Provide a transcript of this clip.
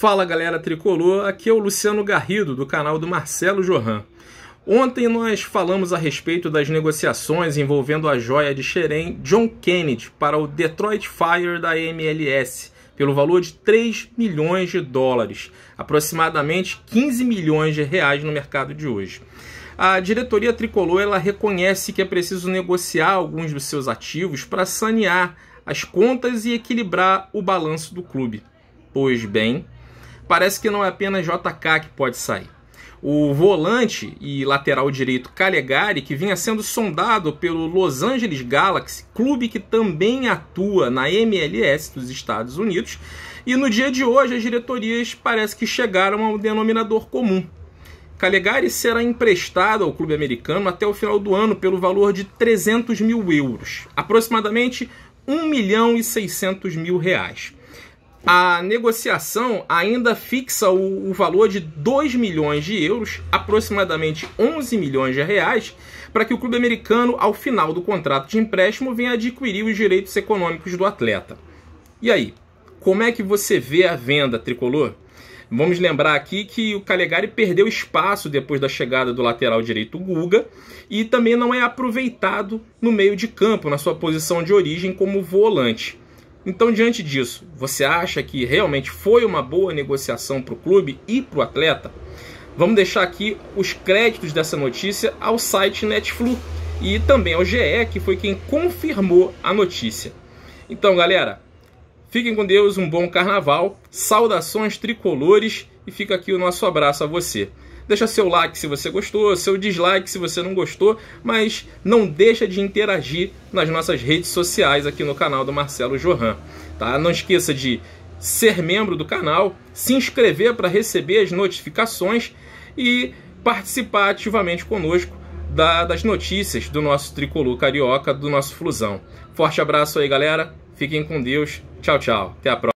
Fala galera tricolor, aqui é o Luciano Garrido do canal do Marcelo Johan. Ontem nós falamos a respeito das negociações envolvendo a joia de Xerém John Kennedy para o Detroit Fire da MLS pelo valor de 3 milhões de dólares, aproximadamente 15 milhões de reais no mercado de hoje. A diretoria tricolor ela reconhece que é preciso negociar alguns dos seus ativos para sanear as contas e equilibrar o balanço do clube. Pois bem, parece que não é apenas JK que pode sair. O volante e lateral direito Calegari, que vinha sendo sondado pelo Los Angeles Galaxy, clube que também atua na MLS dos Estados Unidos, e no dia de hoje as diretorias parece que chegaram a um denominador comum. Calegari será emprestado ao clube americano até o final do ano pelo valor de 300 mil euros, aproximadamente 1 milhão e 600 mil reais a negociação ainda fixa o, o, valor de 2 milhões de euros, aproximadamente 11 milhões de reais, para que o clube americano, ao final do contrato de empréstimo, venha adquirir os direitos econômicos do atleta. E aí, como é que você vê a venda tricolor? Vamos lembrar aqui que o Calegari perdeu espaço depois da chegada do lateral direito Guga e também não é aproveitado no meio de campo, na sua posição de origem como volante. Então, diante disso, você acha que realmente foi uma boa negociação para o clube e para o atleta? Vamos deixar aqui os créditos dessa notícia ao site Netflu e também ao GE, que foi quem confirmou a notícia. Então, galera, fiquem com Deus, um bom carnaval, saudações tricolores e fica aqui o nosso abraço a você. Deixa seu like se você gostou, seu dislike se você não gostou, mas não deixa de interagir nas nossas redes sociais aqui no canal do Marcelo Johan. Tá? Não esqueça de ser membro do canal, se inscrever para receber as notificações e participar ativamente conosco da, das notícias do nosso tricolor carioca, do nosso flusão. Forte abraço aí, galera. Fiquem com Deus. Tchau, tchau. Até a próxima.